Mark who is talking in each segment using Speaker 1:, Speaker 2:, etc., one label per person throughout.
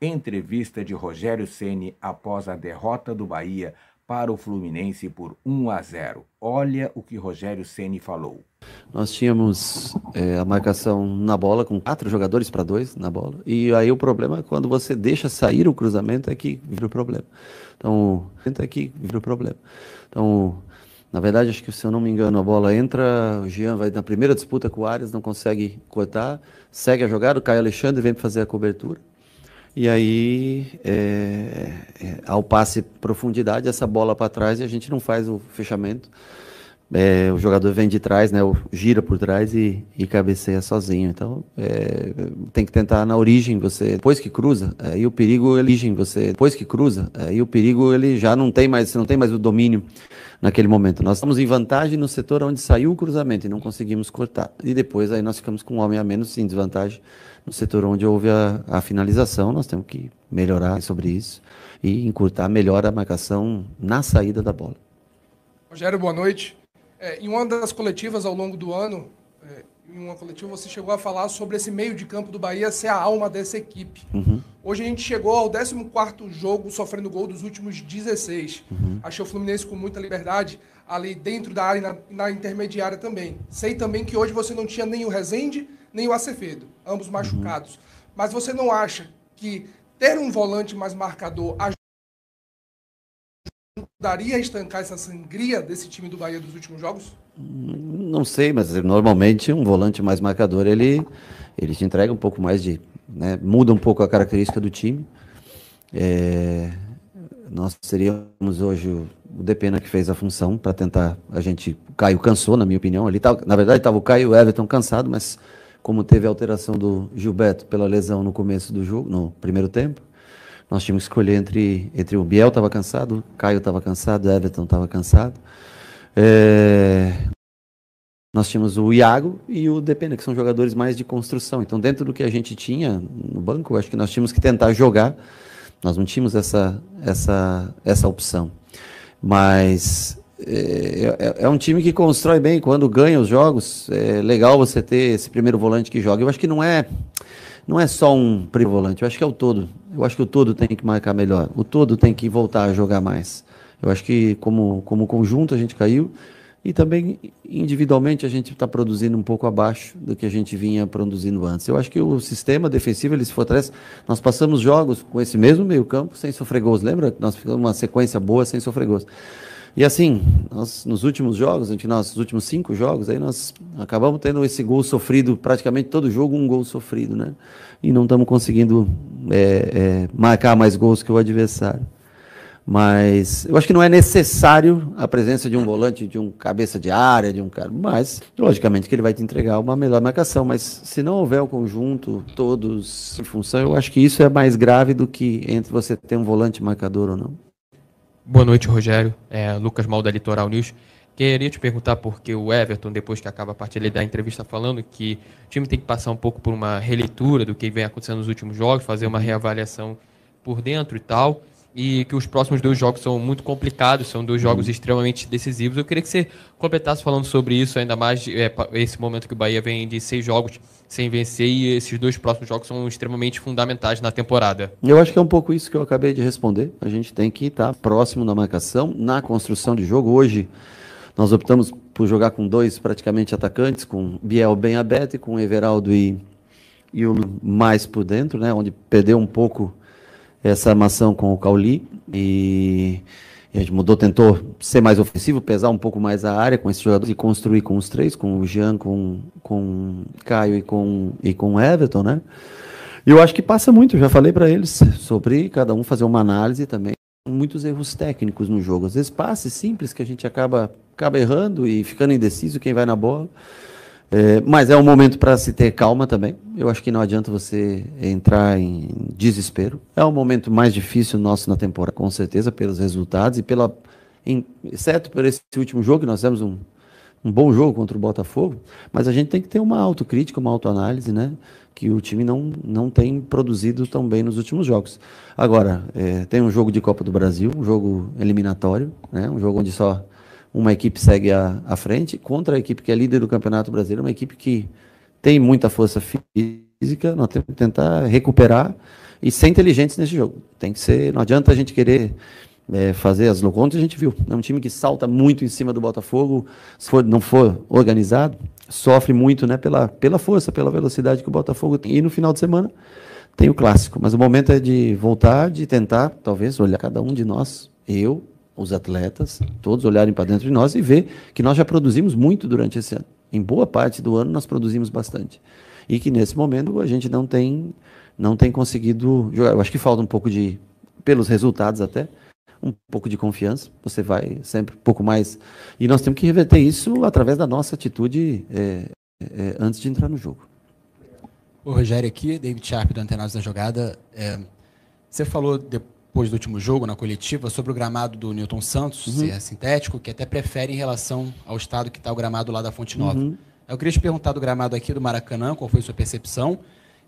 Speaker 1: Entrevista de Rogério Ceni após a derrota do Bahia para o Fluminense por 1 a 0. Olha o que Rogério Ceni falou. Nós tínhamos é, a marcação na bola com quatro jogadores para dois na bola. E aí o problema é quando você deixa sair o cruzamento é que vira o problema. Então, é aqui vira o problema. Então, na verdade, acho que se eu não me engano, a bola entra, o Jean vai na primeira disputa com o Arias, não consegue cortar, segue a jogada, o Caio Alexandre vem para fazer a cobertura. E aí, é, é ao passe profundidade, essa bola para trás e a gente não faz o fechamento é, o jogador vem de trás, né, gira por trás e, e cabeceia sozinho. Então, é, tem que tentar na origem você, depois que cruza, aí é, o perigo ele você, depois que cruza, aí é, o perigo ele já não tem mais, não tem mais o domínio naquele momento. Nós estamos em vantagem no setor onde saiu o cruzamento e não conseguimos cortar. E depois aí nós ficamos com um homem a menos em desvantagem no setor onde houve a, a finalização. Nós temos que melhorar sobre isso e encurtar melhor a marcação na saída da bola. Rogério, boa noite. É, em uma das coletivas ao longo do ano, é, em uma coletiva, você chegou a falar sobre esse meio de campo do Bahia ser a alma dessa equipe. Uhum. Hoje a gente chegou ao 14 jogo sofrendo gol dos últimos 16. Uhum. Achei o Fluminense com muita liberdade ali dentro da área e na, na, intermediária também. Sei também que hoje você não tinha nem o Rezende, nem o Acevedo, ambos uhum. machucados. Uhum. Mas você não acha que ter um volante mais marcador daria a estancar essa sangria desse time do Bahia dos últimos jogos? Não sei, mas normalmente um volante mais marcador ele, ele te entrega um pouco mais de. Né, muda um pouco a característica do time. É, nós seríamos hoje o Depena que fez a função para tentar. A gente. O Caio cansou, na minha opinião. Ele tava, na verdade, estava o Caio e o Everton cansado, mas como teve a alteração do Gilberto pela lesão no começo do jogo, no primeiro tempo, nós tínhamos que escolher entre, entre o Biel estava cansado, Caio estava cansado, Everton estava cansado. É... Nós tínhamos o Iago e o Depena, que são jogadores mais de construção. Então, dentro do que a gente tinha no banco, acho que nós tínhamos que tentar jogar. Nós não tínhamos essa, essa, essa opção. Mas é, é, é, um time que constrói bem quando ganha os jogos. É legal você ter esse primeiro volante que joga. Eu acho que não é não é só um volante, eu acho que é o todo. Eu acho que o todo tem que marcar melhor, o todo tem que voltar a jogar mais. Eu acho que como, como conjunto a gente caiu e também individualmente a gente está produzindo um pouco abaixo do que a gente vinha produzindo antes. Eu acho que o sistema defensivo ele se fortalece. Nós passamos jogos com esse mesmo meio campo sem sofrer Lembra Lembra? Nós ficamos uma sequência boa sem sofrer e assim, nós, nos últimos jogos, nos últimos cinco jogos, aí nós acabamos tendo esse gol sofrido, praticamente todo jogo um gol sofrido, né? E não estamos conseguindo é, é, marcar mais gols que o adversário. Mas eu acho que não é necessário a presença de um volante, de um cabeça de área, de um cara. Mas, logicamente, que ele vai te entregar uma melhor marcação. Mas se não houver o conjunto, todos em função, eu acho que isso é mais grave do que entre você ter um volante marcador ou não. Boa noite, Rogério. É, Lucas Mal da Litoral News. Queria te perguntar porque o Everton, depois que acaba a partida, ele dá entrevista falando que o time tem que passar um pouco por uma releitura do que vem acontecendo nos últimos jogos, fazer uma reavaliação por dentro e tal e que os próximos dois jogos são muito complicados, são dois jogos uhum. extremamente decisivos. Eu queria que você completasse falando sobre isso, ainda mais é, esse momento que o Bahia vem de seis jogos sem vencer e esses dois próximos jogos são extremamente fundamentais na temporada. Eu acho que é um pouco isso que eu acabei de responder. A gente tem que estar próximo na marcação, na construção de jogo. Hoje nós optamos por jogar com dois praticamente atacantes, com Biel bem aberto e com Everaldo e, e o mais por dentro, né, onde perdeu um pouco essa maçã com o Cauli e, a gente mudou, tentou ser mais ofensivo, pesar um pouco mais a área com esses jogadores e construir com os três, com o Jean, com, com Caio e com, e com o Everton, né? E eu acho que passa muito, já falei para eles sobre cada um fazer uma análise também. Muitos erros técnicos no jogo, às vezes passes simples que a gente acaba, acaba errando e ficando indeciso quem vai na bola. É, mas é um momento para se ter calma também. Eu acho que não adianta você entrar em desespero. É o um momento mais difícil nosso na temporada, com certeza, pelos resultados e pela. Em, exceto por esse último jogo, que nós temos um, um bom jogo contra o Botafogo, mas a gente tem que ter uma autocrítica, uma autoanálise, né? Que o time não, não tem produzido tão bem nos últimos jogos. Agora, é, tem um jogo de Copa do Brasil, um jogo eliminatório, né? um jogo onde só uma equipe segue à, à frente, contra a equipe que é líder do Campeonato Brasileiro, uma equipe que tem muita força física, nós temos que tentar recuperar e ser inteligentes nesse jogo. Tem que ser, não adianta a gente querer é, fazer as loucuras, a gente viu. É um time que salta muito em cima do Botafogo, se for, não for organizado, sofre muito né, pela, pela força, pela velocidade que o Botafogo tem. E no final de semana tem o clássico. Mas o momento é de voltar, de tentar, talvez, olhar cada um de nós, eu, os atletas, todos olharem para dentro de nós e ver que nós já produzimos muito durante esse ano. Em boa parte do ano nós produzimos bastante. E que nesse momento a gente não tem não tem conseguido jogar. Eu acho que falta um pouco de pelos resultados até, um pouco de confiança. Você vai sempre um pouco mais e nós temos que reverter isso através da nossa atitude é, é, é antes de entrar no jogo. O Rogério aqui, David Sharp do Antenados da Jogada. É, você falou depois depois do último jogo, na coletiva, sobre o gramado do Newton Santos, uhum. se é sintético, que até prefere em relação ao estado que está o gramado lá da Fonte Nova. Uhum. Eu queria te perguntar do gramado aqui do Maracanã, qual foi a sua percepção?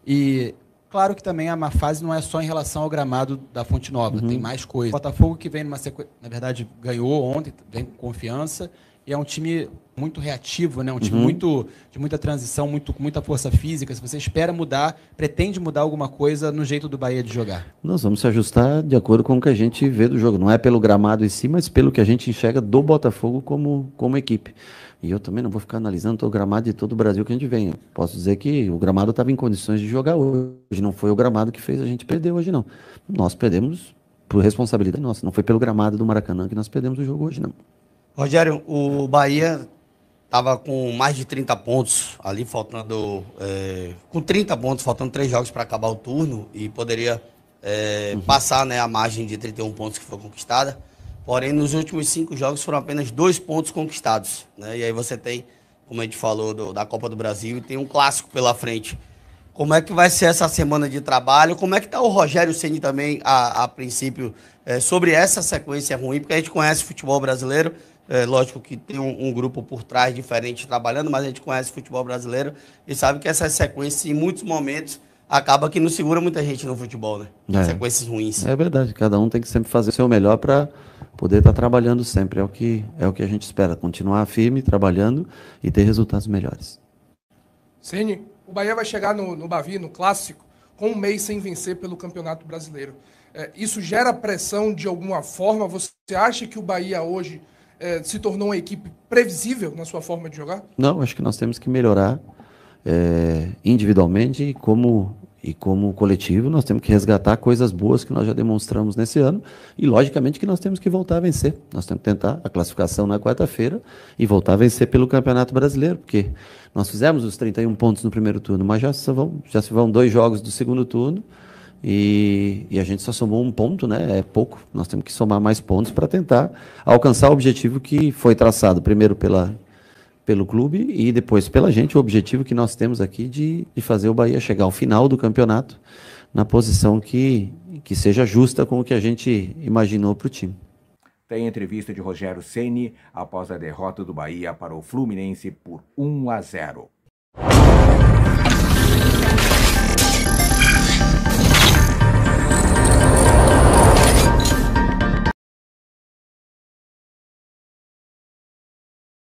Speaker 1: E claro que também a má fase não é só em relação ao gramado da Fonte Nova, uhum. tem mais coisas O Botafogo que vem numa sequência, na verdade, ganhou ontem, vem com confiança e é um time muito reativo, né? Um time uhum. muito de muita transição, muito com muita força física. Se você espera mudar, pretende mudar alguma coisa no jeito do Bahia de jogar. Nós vamos se ajustar de acordo com o que a gente vê do jogo. Não é pelo gramado em si, mas pelo que a gente enxerga do Botafogo como como equipe. E eu também não vou ficar analisando todo o gramado de todo o Brasil que a gente vem. posso dizer que o gramado estava em condições de jogar hoje. Não foi o gramado que fez a gente perder hoje, não. Nós perdemos por responsabilidade nossa. Não foi pelo gramado do Maracanã que nós perdemos o jogo hoje, não. Rogério, o Bahia estava com mais de 30 pontos ali, faltando. É, com 30 pontos, faltando três jogos para acabar o turno e poderia é, uhum. passar né, a margem de 31 pontos que foi conquistada. Porém, nos últimos cinco jogos foram apenas dois pontos conquistados. Né? E aí você tem, como a gente falou, do, da Copa do Brasil e tem um clássico pela frente. Como é que vai ser essa semana de trabalho? Como é que está o Rogério Ceni também, a, a princípio, é, sobre essa sequência ruim? Porque a gente conhece o futebol brasileiro, é, lógico que tem um, um, grupo por trás diferente trabalhando, mas a gente conhece o futebol brasileiro e sabe que essa sequência, em muitos momentos, acaba que não segura muita gente no futebol, né? É. Sequências ruins. É verdade, cada um tem que sempre fazer o seu melhor para poder estar tá trabalhando sempre. É o, que, é o que a gente espera, continuar firme, trabalhando e ter resultados melhores. Cine, o Bahia vai chegar no, no Bavi, no clássico, com um mês sem vencer pelo Campeonato Brasileiro. É, isso gera pressão de alguma forma? Você acha que o Bahia hoje é, se tornou uma equipe previsível na sua forma de jogar? Não, acho que nós temos que melhorar é, individualmente e como, e como coletivo. Nós temos que resgatar coisas boas que nós já demonstramos nesse ano e, logicamente, que nós temos que voltar a vencer. Nós temos que tentar a classificação na quarta-feira e voltar a vencer pelo Campeonato Brasileiro, porque nós fizemos os 31 pontos no primeiro turno, mas já, vão, já se vão dois jogos do segundo turno. E, e, a gente só somou um ponto, né? É pouco. Nós temos que somar mais pontos para tentar alcançar o objetivo que foi traçado primeiro pela, pelo clube e depois pela gente, o objetivo que nós temos aqui de, de fazer o Bahia chegar ao final do campeonato na posição que, que seja justa com o que a gente imaginou para o time. Tem entrevista de Rogério Ceni após a derrota do Bahia para o Fluminense por 1 a 0.